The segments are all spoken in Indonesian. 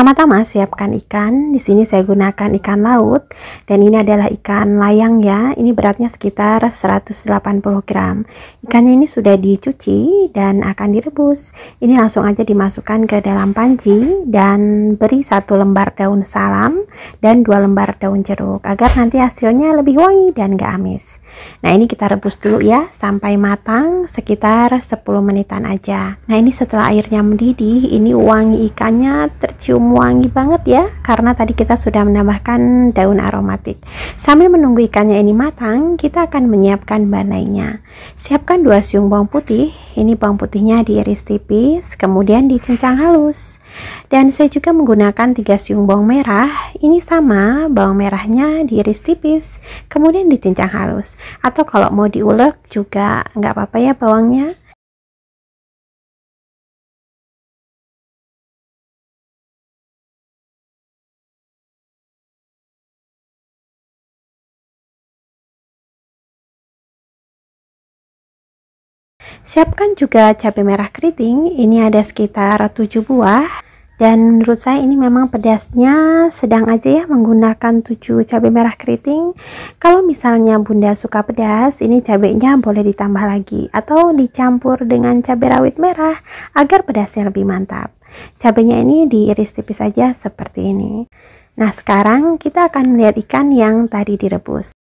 Pertama-tama siapkan ikan. Di sini saya gunakan ikan laut dan ini adalah ikan layang ya. Ini beratnya sekitar 180 gram. Ikannya ini sudah dicuci dan akan direbus. Ini langsung aja dimasukkan ke dalam panci dan beri satu lembar daun salam dan dua lembar daun jeruk agar nanti hasilnya lebih wangi dan gak amis. Nah, ini kita rebus dulu ya sampai matang sekitar 10 menitan aja. Nah, ini setelah airnya mendidih, ini wangi ikannya tercium wangi banget ya karena tadi kita sudah menambahkan daun aromatik sambil menunggu ikannya ini matang kita akan menyiapkan banainya siapkan 2 siung bawang putih ini bawang putihnya diiris tipis kemudian dicincang halus dan saya juga menggunakan 3 siung bawang merah ini sama bawang merahnya diiris tipis kemudian dicincang halus atau kalau mau diulek juga nggak apa-apa ya bawangnya Siapkan juga cabai merah keriting, ini ada sekitar 7 buah. Dan menurut saya ini memang pedasnya sedang aja ya menggunakan 7 cabai merah keriting. Kalau misalnya bunda suka pedas, ini cabainya boleh ditambah lagi atau dicampur dengan cabai rawit merah agar pedasnya lebih mantap. Cabainya ini diiris tipis aja seperti ini. Nah sekarang kita akan melihat ikan yang tadi direbus.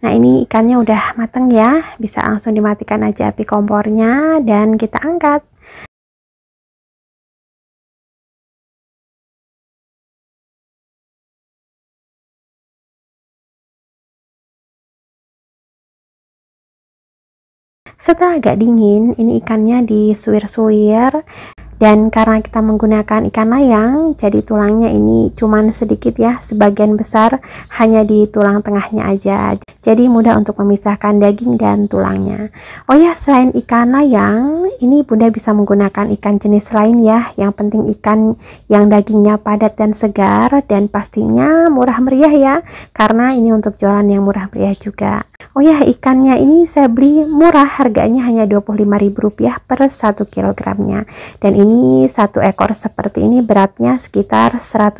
Nah ini ikannya udah mateng ya, bisa langsung dimatikan aja api kompornya dan kita angkat. Setelah agak dingin, ini ikannya disuir-suir dan karena kita menggunakan ikan layang jadi tulangnya ini cuman sedikit ya sebagian besar hanya di tulang tengahnya aja jadi mudah untuk memisahkan daging dan tulangnya oh ya selain ikan layang ini bunda bisa menggunakan ikan jenis lain ya yang penting ikan yang dagingnya padat dan segar dan pastinya murah meriah ya karena ini untuk jualan yang murah meriah juga oh ya ikannya ini saya beli murah harganya hanya Rp25.000 per 1 kilogramnya dan ini ini satu ekor seperti ini beratnya sekitar 180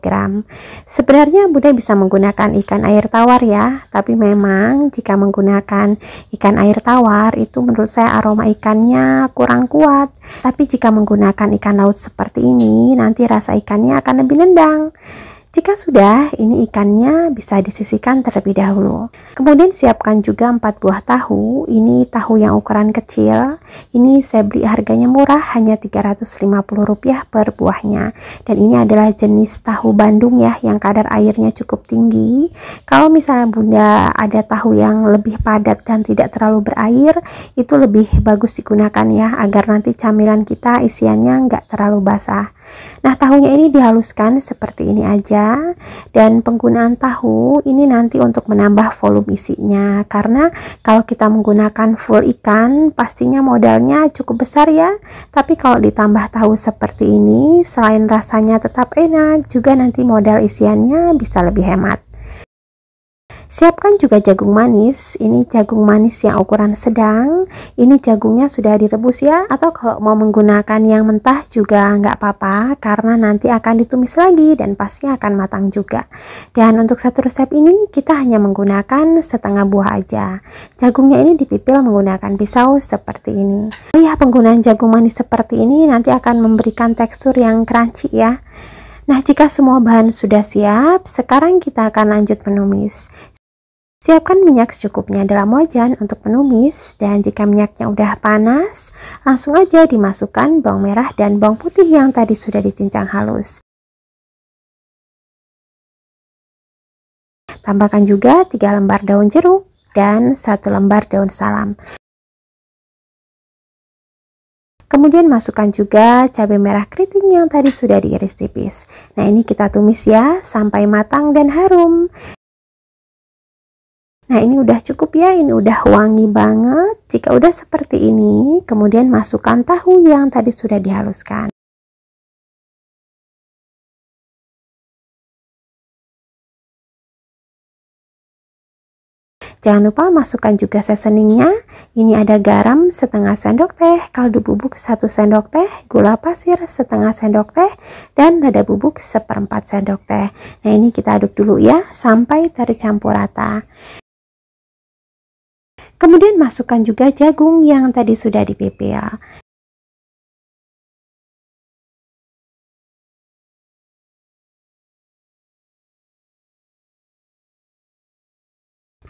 gram sebenarnya Bunda bisa menggunakan ikan air tawar ya tapi memang jika menggunakan ikan air tawar itu menurut saya aroma ikannya kurang kuat tapi jika menggunakan ikan laut seperti ini nanti rasa ikannya akan lebih nendang jika sudah, ini ikannya bisa disisihkan terlebih dahulu. Kemudian siapkan juga 4 buah tahu. Ini tahu yang ukuran kecil. Ini saya beli harganya murah, hanya Rp350 per buahnya. Dan ini adalah jenis tahu Bandung ya, yang kadar airnya cukup tinggi. Kalau misalnya bunda ada tahu yang lebih padat dan tidak terlalu berair, itu lebih bagus digunakan ya, agar nanti camilan kita isiannya nggak terlalu basah. Nah, tahunya ini dihaluskan seperti ini aja dan penggunaan tahu ini nanti untuk menambah volume isinya karena kalau kita menggunakan full ikan pastinya modalnya cukup besar ya. Tapi kalau ditambah tahu seperti ini selain rasanya tetap enak, juga nanti modal isiannya bisa lebih hemat. Siapkan juga jagung manis. Ini jagung manis yang ukuran sedang. Ini jagungnya sudah direbus ya. Atau kalau mau menggunakan yang mentah juga nggak apa-apa. Karena nanti akan ditumis lagi dan pastinya akan matang juga. Dan untuk satu resep ini kita hanya menggunakan setengah buah aja. Jagungnya ini dipipil menggunakan pisau seperti ini. Oh Ya penggunaan jagung manis seperti ini nanti akan memberikan tekstur yang crunchy ya. Nah, jika semua bahan sudah siap, sekarang kita akan lanjut menumis. Siapkan minyak secukupnya dalam wajan untuk menumis dan jika minyaknya udah panas, langsung aja dimasukkan bawang merah dan bawang putih yang tadi sudah dicincang halus. Tambahkan juga 3 lembar daun jeruk dan 1 lembar daun salam. Kemudian masukkan juga cabai merah keriting yang tadi sudah diiris tipis. Nah ini kita tumis ya sampai matang dan harum. Nah, ini udah cukup ya, ini udah wangi banget. Jika udah seperti ini, kemudian masukkan tahu yang tadi sudah dihaluskan. Jangan lupa masukkan juga seasoningnya. Ini ada garam setengah sendok teh, kaldu bubuk satu sendok teh, gula pasir setengah sendok teh, dan lada bubuk seperempat sendok teh. Nah ini kita aduk dulu ya, sampai tercampur rata. Kemudian masukkan juga jagung yang tadi sudah dipipil.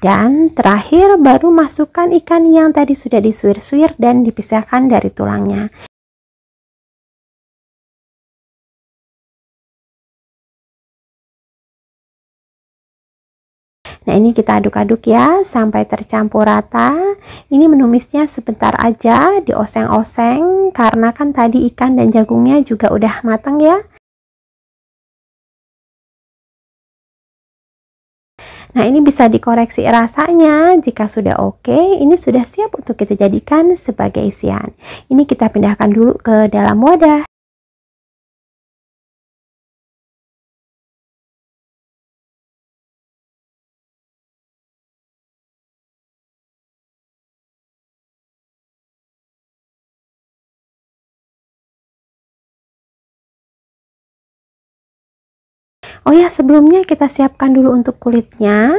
Dan terakhir baru masukkan ikan yang tadi sudah disuir-suir dan dipisahkan dari tulangnya. Nah ini kita aduk-aduk ya sampai tercampur rata. Ini menumisnya sebentar aja dioseng-oseng karena kan tadi ikan dan jagungnya juga udah matang ya. Nah ini bisa dikoreksi rasanya jika sudah oke ini sudah siap untuk kita jadikan sebagai isian. Ini kita pindahkan dulu ke dalam wadah. Oh ya, sebelumnya kita siapkan dulu untuk kulitnya.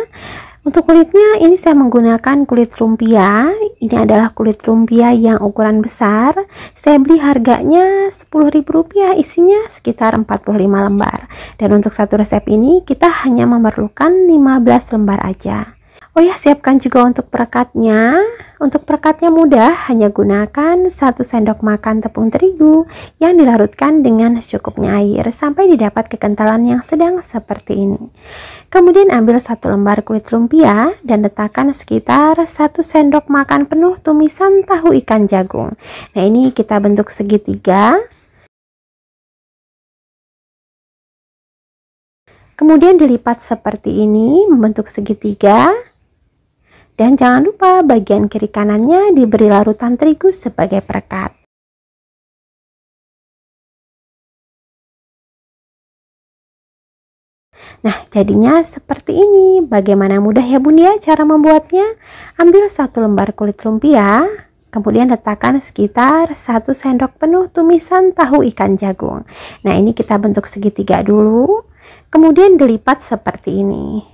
Untuk kulitnya ini saya menggunakan kulit lumpia. Ini adalah kulit lumpia yang ukuran besar. Saya beli harganya Rp10.000, isinya sekitar 45 lembar. Dan untuk satu resep ini kita hanya memerlukan 15 lembar aja. Oh ya, siapkan juga untuk perekatnya. Untuk perekatnya mudah, hanya gunakan 1 sendok makan tepung terigu yang dilarutkan dengan secukupnya air sampai didapat kekentalan yang sedang seperti ini. Kemudian ambil satu lembar kulit lumpia dan letakkan sekitar 1 sendok makan penuh tumisan tahu ikan jagung. Nah, ini kita bentuk segitiga. Kemudian dilipat seperti ini membentuk segitiga. Dan jangan lupa bagian kiri kanannya diberi larutan terigu sebagai perekat. Nah, jadinya seperti ini. Bagaimana mudah ya bunda ya, cara membuatnya? Ambil satu lembar kulit lumpia, kemudian letakkan sekitar satu sendok penuh tumisan tahu ikan jagung. Nah, ini kita bentuk segitiga dulu, kemudian dilipat seperti ini.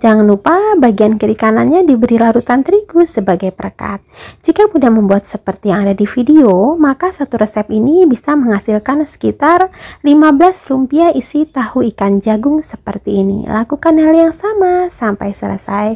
Jangan lupa bagian kiri kanannya diberi larutan terigu sebagai perekat. Jika mudah membuat seperti yang ada di video, maka satu resep ini bisa menghasilkan sekitar 15 lumpia isi tahu ikan jagung seperti ini. Lakukan hal yang sama sampai selesai.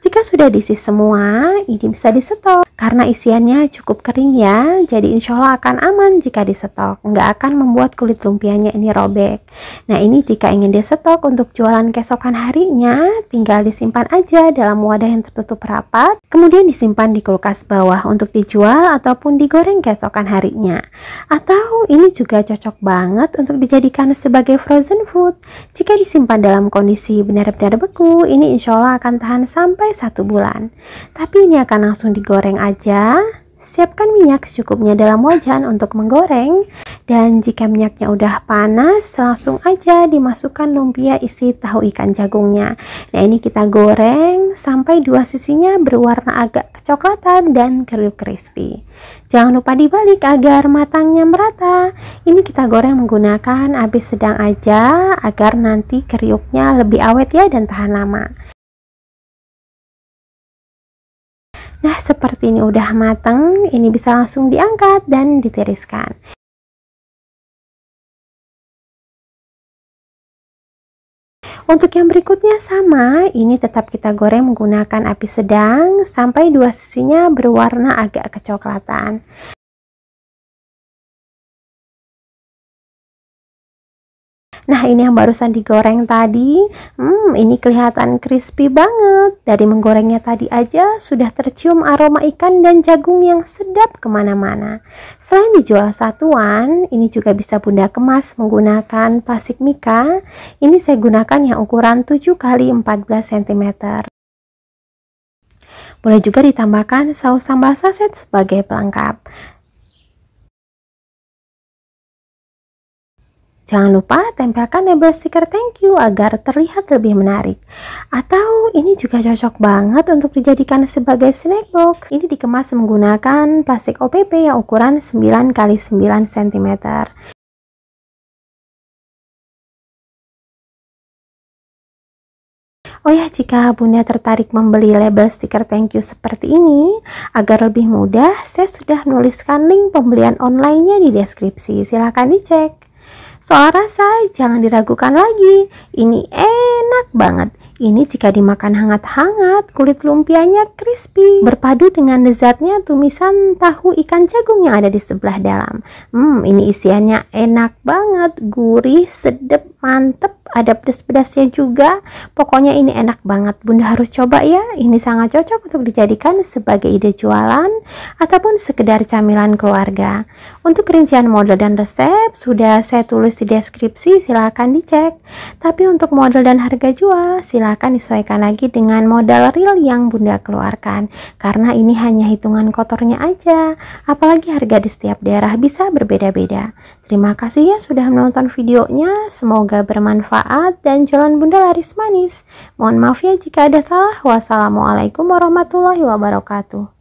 Jika sudah diisi semua, ini bisa disetor. Karena isiannya cukup kering ya, jadi insya Allah akan aman jika disetok, nggak akan membuat kulit lumpianya ini robek. Nah ini jika ingin disetok untuk jualan kesokan harinya, tinggal disimpan aja dalam wadah yang tertutup rapat, kemudian disimpan di kulkas bawah untuk dijual ataupun digoreng kesokan harinya. Atau ini juga cocok banget untuk dijadikan sebagai frozen food. Jika disimpan dalam kondisi benar-benar beku, ini insya Allah akan tahan sampai satu bulan. Tapi ini akan langsung digoreng aja, siapkan minyak secukupnya dalam wajan untuk menggoreng. Dan jika minyaknya udah panas, langsung aja dimasukkan lumpia isi tahu ikan jagungnya. Nah ini kita goreng sampai dua sisinya berwarna agak kecoklatan dan kriuk crispy. Jangan lupa dibalik agar matangnya merata. Ini kita goreng menggunakan api sedang aja agar nanti kriuknya lebih awet ya dan tahan lama. Nah, seperti ini udah matang, ini bisa langsung diangkat dan ditiriskan. Untuk yang berikutnya sama, ini tetap kita goreng menggunakan api sedang sampai dua sisinya berwarna agak kecoklatan. Nah ini yang barusan digoreng tadi hmm, ini kelihatan crispy banget dari menggorengnya tadi aja sudah tercium aroma ikan dan jagung yang sedap kemana-mana selain dijual satuan ini juga bisa bunda kemas menggunakan plastik mika ini saya gunakan yang ukuran 7 kali 14 cm boleh juga ditambahkan saus sambal saset sebagai pelengkap. Jangan lupa tempelkan label stiker thank you agar terlihat lebih menarik. Atau ini juga cocok banget untuk dijadikan sebagai snack box. Ini dikemas menggunakan plastik OPP yang ukuran 9x9 cm. Oh ya, jika Bunda tertarik membeli label stiker thank you seperti ini, agar lebih mudah, saya sudah nuliskan link pembelian online-nya di deskripsi. Silahkan dicek. Soal rasa, jangan diragukan lagi. Ini enak banget. Ini jika dimakan hangat-hangat, kulit lumpianya crispy, berpadu dengan lezatnya tumisan tahu ikan jagung yang ada di sebelah dalam. Hmm, ini isiannya enak banget, gurih, sedep, mantep, ada pedas-pedasnya juga. Pokoknya ini enak banget. Bunda harus coba ya. Ini sangat cocok untuk dijadikan sebagai ide jualan ataupun sekedar camilan keluarga. Untuk rincian model dan resep sudah saya tulis di deskripsi, silahkan dicek. Tapi untuk model dan harga jual, silahkan disesuaikan lagi dengan modal real yang Bunda keluarkan. Karena ini hanya hitungan kotornya aja. Apalagi harga di setiap daerah bisa berbeda-beda. Terima kasih ya sudah menonton videonya, semoga bermanfaat dan jalan bunda laris manis. Mohon maaf ya jika ada salah. Wassalamualaikum warahmatullahi wabarakatuh.